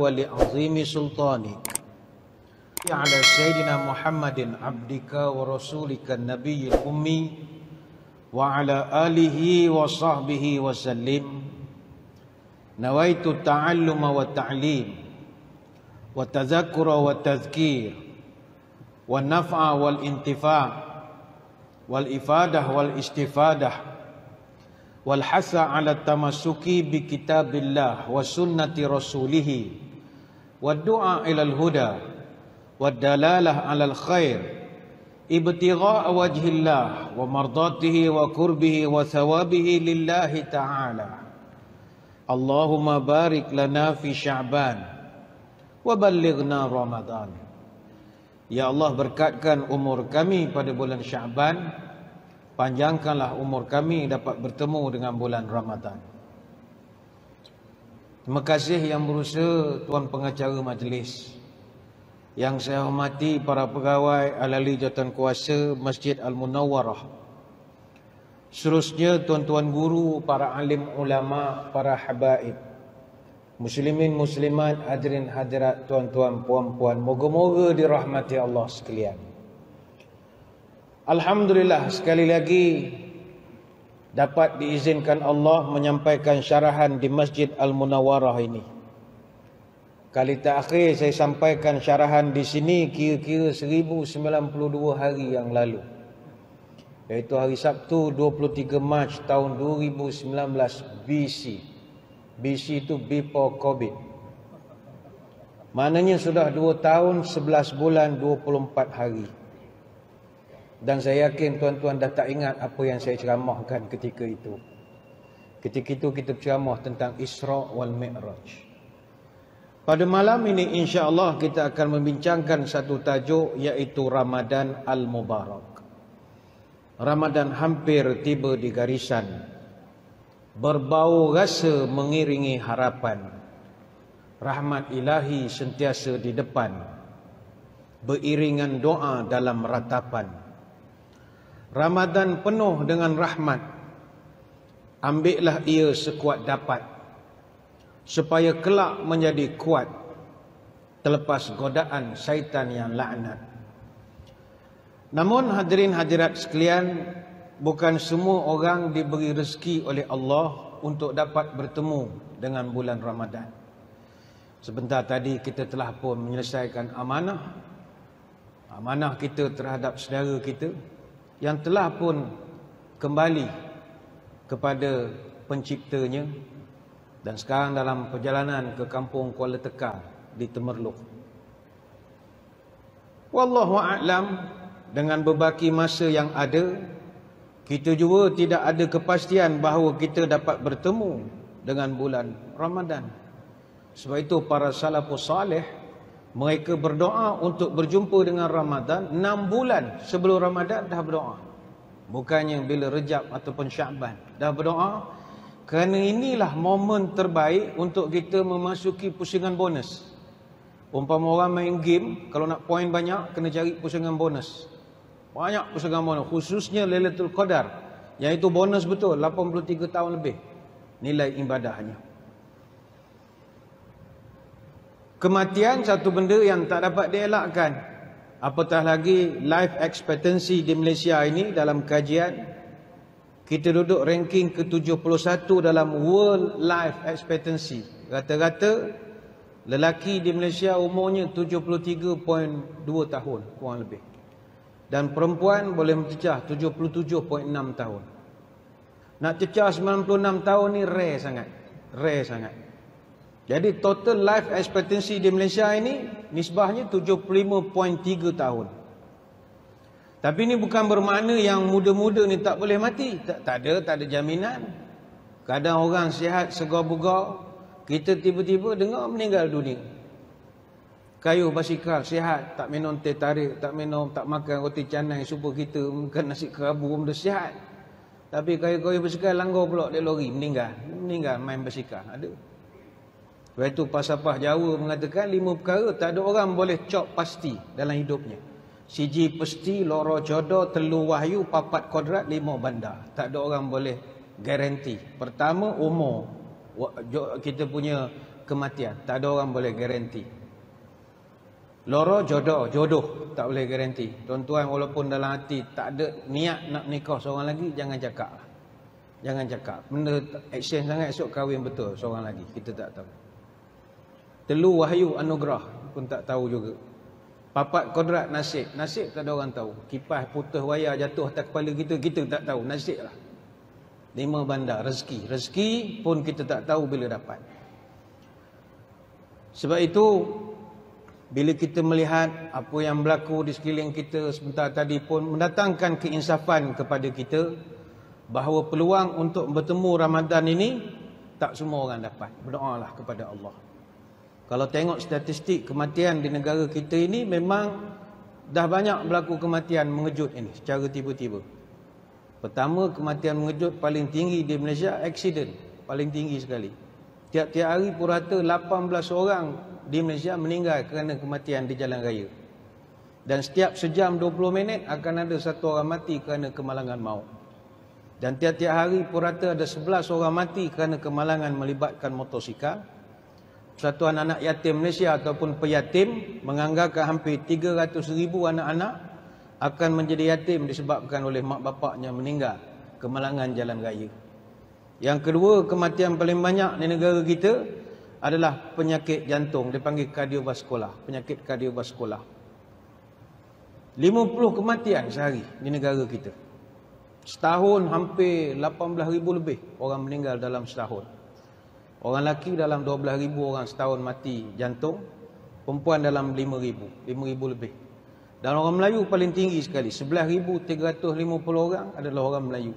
ولعظيم سلطانك على سيدنا محمد عبدك ورسولك النبي الأمي وعلى آله وصحبه وسلم نويت التعلم والتعليم والتذكر والتذكير والنفع والانتفاع والإفادة والاستفادة والحث على التمسك بكتاب الله وسنة رسوله والدعاء إلى الهدى والدلالة على الخير ابتغاء وجه الله ومرضاته وقربه وثوابه لله تعالى اللهم بارك لنا في شعبان وبلغنا رمضان Ya Allah berkatkan umur kami pada bulan Syaban panjangkanlah umur kami dapat bertemu dengan bulan Ramadan Terima kasih yang berusaha Tuan Pengacara Majlis Yang saya hormati para pegawai alali jawatan kuasa Masjid Al-Munawarah Seterusnya tuan-tuan guru, para alim ulama, para habaib Muslimin muslimat, hadirin hadirat, tuan-tuan puan-puan Moga-moga dirahmati Allah sekalian Alhamdulillah sekali lagi dapat diizinkan Allah menyampaikan syarahan di Masjid Al-Munawarah ini. Kali terakhir saya sampaikan syarahan di sini kira-kira 1092 hari yang lalu. Iaitu hari Sabtu 23 Mac tahun 2019 BC. BC itu before COVID. Maknanya sudah 2 tahun 11 bulan 24 hari. Dan saya yakin tuan-tuan dah tak ingat apa yang saya ceramahkan ketika itu. Ketika itu kita ceramah tentang Isra' wal Mi'raj. Pada malam ini insya-Allah kita akan membincangkan satu tajuk iaitu Ramadan Al-Mubarak. Ramadan hampir tiba di garisan. Berbau rasa mengiringi harapan. Rahmat ilahi sentiasa di depan. Beriringan doa dalam ratapan. Ramadan penuh dengan rahmat. Ambillah ia sekuat dapat. Supaya kelak menjadi kuat. Terlepas godaan syaitan yang laknat. Namun hadirin hadirat sekalian. Bukan semua orang diberi rezeki oleh Allah untuk dapat bertemu dengan bulan Ramadan. Sebentar tadi kita telah pun menyelesaikan amanah. Amanah kita terhadap saudara kita yang telah pun kembali kepada penciptanya dan sekarang dalam perjalanan ke kampung Kuala Tekar di Temerloh. Wallahu a'lam dengan berbaki masa yang ada kita juga tidak ada kepastian bahawa kita dapat bertemu dengan bulan Ramadan. Sebab itu para salafus salih mereka berdoa untuk berjumpa dengan Ramadan 6 bulan sebelum Ramadan dah berdoa. Bukannya bila Rejab ataupun Syaban dah berdoa. Kerana inilah momen terbaik untuk kita memasuki pusingan bonus. Umpama orang main game, kalau nak poin banyak, kena cari pusingan bonus. Banyak pusingan bonus. Khususnya Lailatul Qadar. Yang itu bonus betul, 83 tahun lebih. Nilai ibadahnya. Kematian satu benda yang tak dapat dielakkan. Apatah lagi life expectancy di Malaysia ini dalam kajian. Kita duduk ranking ke-71 dalam world life expectancy. Rata-rata lelaki di Malaysia umurnya 73.2 tahun kurang lebih. Dan perempuan boleh mencecah 77.6 tahun. Nak cecah 96 tahun ni rare sangat. Rare sangat. Jadi total life expectancy di Malaysia ini nisbahnya 75.3 tahun. Tapi ini bukan bermakna yang muda-muda ni tak boleh mati. Tak, tak ada, tak ada jaminan. Kadang orang sihat segar-bugar, kita tiba-tiba dengar meninggal dunia. Kayu basikal sihat, tak minum teh tarik, tak minum, tak makan roti canai, subuh kita makan nasi kerabu pun sihat. Tapi kayu-kayu basikal langgar pula dia lori, meninggal. Meninggal main basikal, ada. Lepas itu pasapah Jawa mengatakan lima perkara tak ada orang boleh cop pasti dalam hidupnya. Siji pasti, loro jodoh, telu wahyu, papat kodrat, lima bandar. Tak ada orang boleh garanti. Pertama, umur. Kita punya kematian. Tak ada orang boleh garanti. Loro jodoh, jodoh. Tak boleh garanti. Tuan-tuan, walaupun dalam hati tak ada niat nak nikah seorang lagi, jangan cakap. Lah. Jangan cakap. Benda action sangat, esok kahwin betul seorang lagi. Kita tak tahu. Telu wahyu anugerah pun tak tahu juga. Papat kodrat nasib. Nasib tak ada orang tahu. Kipas putus wayar jatuh atas kepala kita, kita tak tahu. Nasib lah. Lima bandar rezeki. Rezeki pun kita tak tahu bila dapat. Sebab itu, bila kita melihat apa yang berlaku di sekeliling kita sebentar tadi pun mendatangkan keinsafan kepada kita bahawa peluang untuk bertemu Ramadan ini tak semua orang dapat. Berdoa lah kepada Allah. Kalau tengok statistik kematian di negara kita ini memang dah banyak berlaku kematian mengejut ini secara tiba-tiba. Pertama kematian mengejut paling tinggi di Malaysia accident paling tinggi sekali. Tiap-tiap hari purata 18 orang di Malaysia meninggal kerana kematian di jalan raya. Dan setiap sejam 20 minit akan ada satu orang mati kerana kemalangan maut. Dan tiap-tiap hari purata ada 11 orang mati kerana kemalangan melibatkan motosikal. Satuan Anak Yatim Malaysia ataupun Peyatim menganggarkan hampir 300,000 anak-anak akan menjadi yatim disebabkan oleh mak bapaknya meninggal kemalangan jalan raya. Yang kedua, kematian paling banyak di negara kita adalah penyakit jantung, dipanggil kardiovaskular, penyakit kardiovaskular. 50 kematian sehari di negara kita. Setahun hampir 18,000 lebih orang meninggal dalam setahun. Orang lelaki dalam ribu orang setahun mati jantung. Perempuan dalam ribu, 5,000. ribu lebih. Dan orang Melayu paling tinggi sekali. ribu 11,350 orang adalah orang Melayu.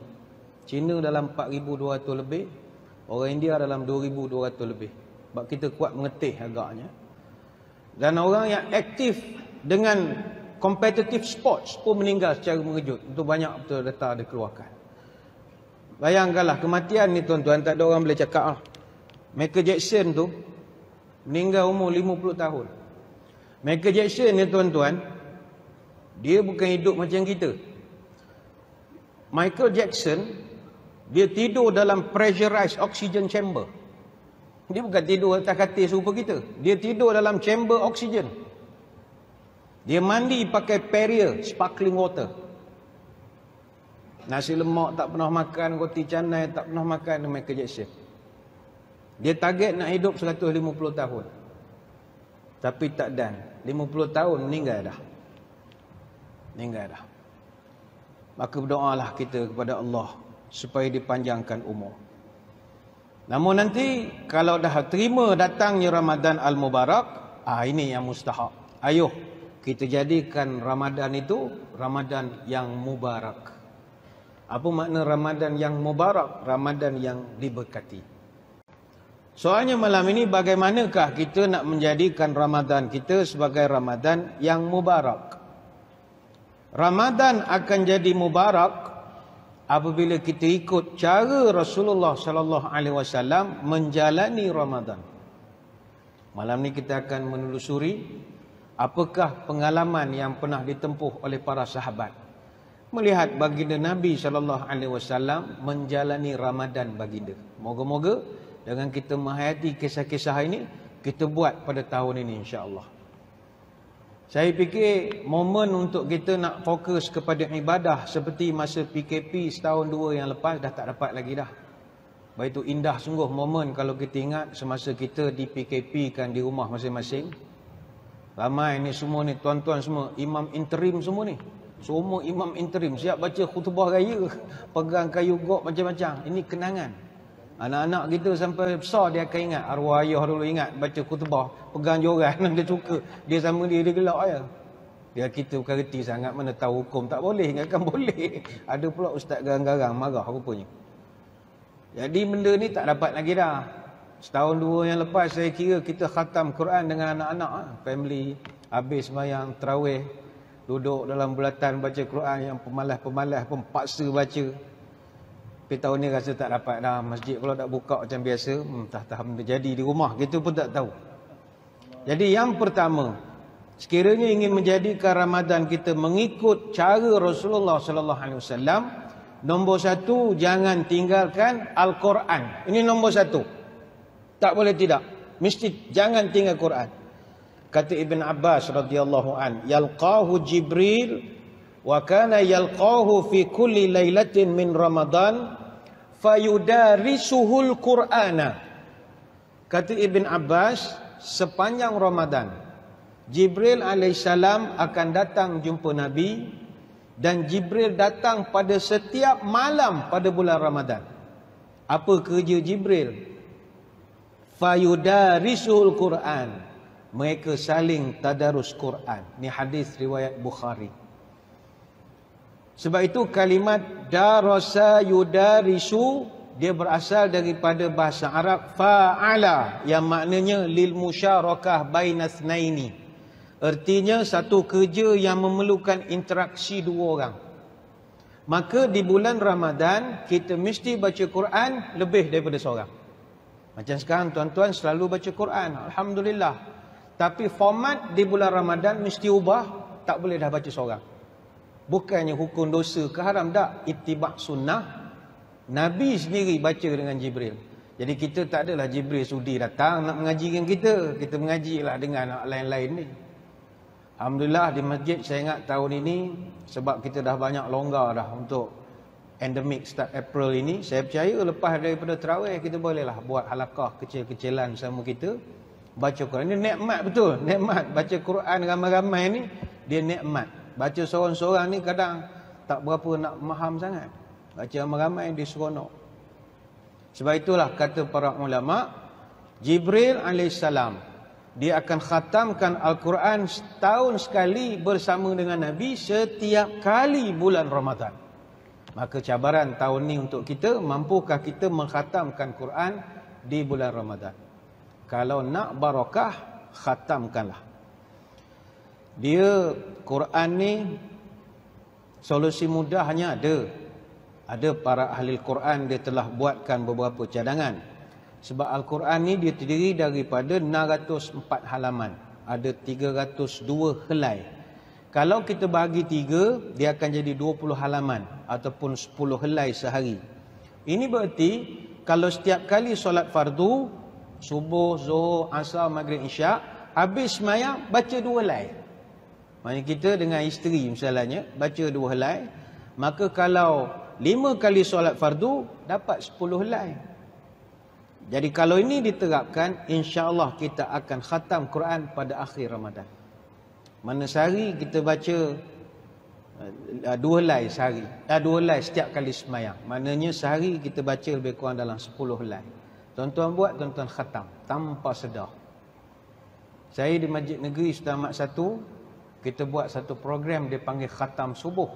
Cina dalam ribu 4,200 lebih. Orang India dalam ribu 2,200 lebih. Sebab kita kuat mengetih agaknya. Dan orang yang aktif dengan competitive sports pun meninggal secara mengejut. Itu banyak betul data dikeluarkan. Bayangkanlah kematian ni tuan-tuan. Tak ada orang boleh cakap lah. Michael Jackson tu meninggal umur 50 tahun. Michael Jackson ni tuan-tuan, dia bukan hidup macam kita. Michael Jackson dia tidur dalam pressurized oxygen chamber. Dia bukan tidur atas katil serupa kita. Dia tidur dalam chamber oxygen. Dia mandi pakai peria sparkling water. Nasi lemak tak pernah makan, roti canai tak pernah makan Michael Jackson. Dia target nak hidup 150 tahun. Tapi tak dan. 50 tahun meninggal dah. Meninggal dah. Maka berdoa berdoalah kita kepada Allah supaya dipanjangkan umur. Namun nanti kalau dah terima datangnya Ramadan Al-Mubarak, ah ini yang mustahak. Ayuh kita jadikan Ramadan itu Ramadan yang mubarak. Apa makna Ramadan yang mubarak? Ramadan yang diberkati. Soalnya malam ini bagaimanakah kita nak menjadikan Ramadan kita sebagai Ramadan yang mubarak? Ramadan akan jadi mubarak apabila kita ikut cara Rasulullah sallallahu alaihi wasallam menjalani Ramadan. Malam ini kita akan menelusuri apakah pengalaman yang pernah ditempuh oleh para sahabat melihat baginda Nabi sallallahu alaihi wasallam menjalani Ramadan baginda. Moga-moga dengan kita menghayati kisah-kisah ini kita buat pada tahun ini insya-Allah. Saya fikir momen untuk kita nak fokus kepada ibadah seperti masa PKP setahun dua yang lepas dah tak dapat lagi dah. Baik itu indah sungguh momen kalau kita ingat semasa kita di PKP kan di rumah masing-masing. Ramai ni semua ni tuan-tuan semua imam interim semua ni. Semua imam interim siap baca khutbah raya, pegang kayu gok macam-macam. Ini kenangan. Anak-anak kita sampai besar dia akan ingat arwah ayah dulu ingat baca kutubah, pegang joran dia cuka. Dia sama dia dia gelak aja. Ya. Dia ya, kita bukan reti sangat mana tahu hukum tak boleh ingatkan boleh. Ada pula ustaz garang-garang marah rupanya. Jadi benda ni tak dapat lagi dah. Setahun dua yang lepas saya kira kita khatam Quran dengan anak-anak ha. family habis sembahyang terawih duduk dalam bulatan baca Quran yang pemalas-pemalas pun paksa baca. Tapi tahun ni rasa tak dapat dah. Masjid pula tak buka macam biasa. Entah hmm, tak terjadi di rumah. Kita pun tak tahu. Jadi yang pertama. Sekiranya ingin menjadikan Ramadan kita mengikut cara Rasulullah Sallallahu Alaihi Wasallam, Nombor satu, jangan tinggalkan Al-Quran. Ini nombor satu. Tak boleh tidak. Mesti jangan tinggal Quran. Kata Ibn Abbas radhiyallahu an, yalqahu Jibril wa kana yalqahu fi kulli lailatin min Ramadan fayudarisuhul qur'ana kata ibn abbas sepanjang ramadan jibril alaihissalam akan datang jumpa nabi dan jibril datang pada setiap malam pada bulan ramadan apa kerja jibril fayudarisul qur'an mereka saling tadarus quran ni hadis riwayat bukhari sebab itu kalimat darasa yudarisu dia berasal daripada bahasa Arab fa'ala yang maknanya lil musyarakah bainatsnaini. Ertinya satu kerja yang memerlukan interaksi dua orang. Maka di bulan Ramadan kita mesti baca Quran lebih daripada seorang. Macam sekarang tuan-tuan selalu baca Quran, alhamdulillah. Tapi format di bulan Ramadan mesti ubah, tak boleh dah baca seorang. Bukannya hukum dosa ke haram tak Itibak sunnah Nabi sendiri baca dengan Jibril Jadi kita tak adalah Jibril sudi datang Nak mengaji dengan kita Kita mengaji lah dengan lain-lain ni Alhamdulillah di masjid saya ingat tahun ini Sebab kita dah banyak longgar dah Untuk endemic start April ini Saya percaya lepas daripada terawih Kita bolehlah buat halakah kecil-kecilan Sama kita Baca Quran Ini nekmat betul Nekmat Baca Quran ramai-ramai ni Dia nekmat Baca seorang-seorang ni kadang tak berapa nak faham sangat. Baca ramai-ramai dia seronok. Sebab itulah kata para ulama, Jibril alaihissalam dia akan khatamkan Al-Quran setahun sekali bersama dengan Nabi setiap kali bulan Ramadan. Maka cabaran tahun ni untuk kita, mampukah kita mengkhatamkan Quran di bulan Ramadan? Kalau nak barakah, khatamkanlah dia Quran ni solusi mudah hanya ada ada para ahli Quran dia telah buatkan beberapa cadangan sebab Al-Quran ni dia terdiri daripada 604 halaman ada 302 helai kalau kita bagi 3 dia akan jadi 20 halaman ataupun 10 helai sehari ini bererti kalau setiap kali solat fardu subuh, zuhur, asar, maghrib, isyak habis semayang baca 2 helai Maknanya kita dengan isteri misalnya baca dua helai, maka kalau lima kali solat fardu dapat sepuluh helai. Jadi kalau ini diterapkan, insya-Allah kita akan khatam Quran pada akhir Ramadan. Mana sehari kita baca eh, dua helai sehari. Dah dua helai setiap kali sembahyang. Maknanya sehari kita baca lebih kurang dalam sepuluh helai. Tuan-tuan buat, tuan-tuan khatam. Tanpa sedar. Saya di Masjid Negeri Sultan Mat kita buat satu program dia panggil khatam subuh.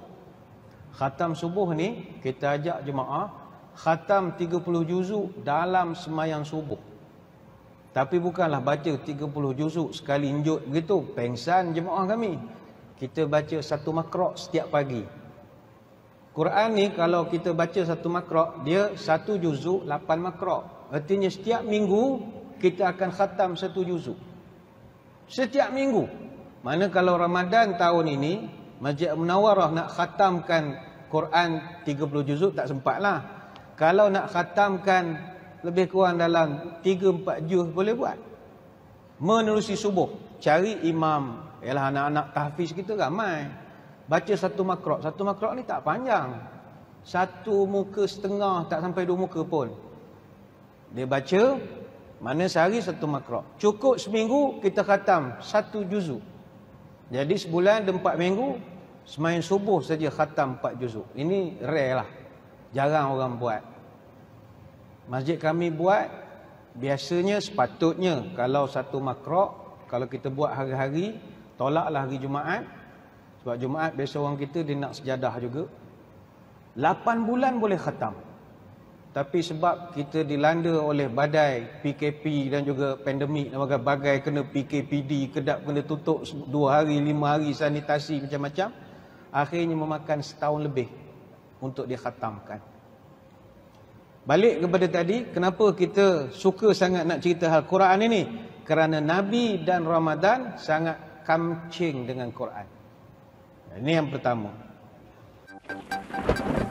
Khatam subuh ni kita ajak jemaah khatam 30 juzuk dalam semayang subuh. Tapi bukanlah baca 30 juzuk sekali injut begitu, pengsan jemaah kami. Kita baca satu makrok setiap pagi. Quran ni kalau kita baca satu makrok, dia satu juzuk, lapan makrok. Artinya setiap minggu, kita akan khatam satu juzuk. Setiap minggu. Mana kalau Ramadan tahun ini Masjid Munawarah nak khatamkan Quran 30 juzuk tak sempat lah. Kalau nak khatamkan lebih kurang dalam 3 4 juz boleh buat. Menerusi subuh, cari imam, ialah anak-anak tahfiz kita ramai. Baca satu makrok. Satu makrok ni tak panjang. Satu muka setengah tak sampai dua muka pun. Dia baca mana sehari satu makrok. Cukup seminggu kita khatam satu juzuk. Jadi sebulan empat minggu semain subuh saja khatam empat juzuk. Ini rare lah. Jarang orang buat. Masjid kami buat biasanya sepatutnya kalau satu makrok kalau kita buat hari-hari tolaklah hari Jumaat sebab Jumaat biasa orang kita dia nak sejadah juga. lapan bulan boleh khatam tapi sebab kita dilanda oleh badai PKP dan juga pandemik dan bagai kena PKPD, kedap kena tutup dua hari, lima hari sanitasi macam-macam, akhirnya memakan setahun lebih untuk dikhatamkan. Balik kepada tadi, kenapa kita suka sangat nak cerita hal Quran ini? Kerana Nabi dan Ramadan sangat kamcing dengan Quran. Ini yang pertama. Thank you.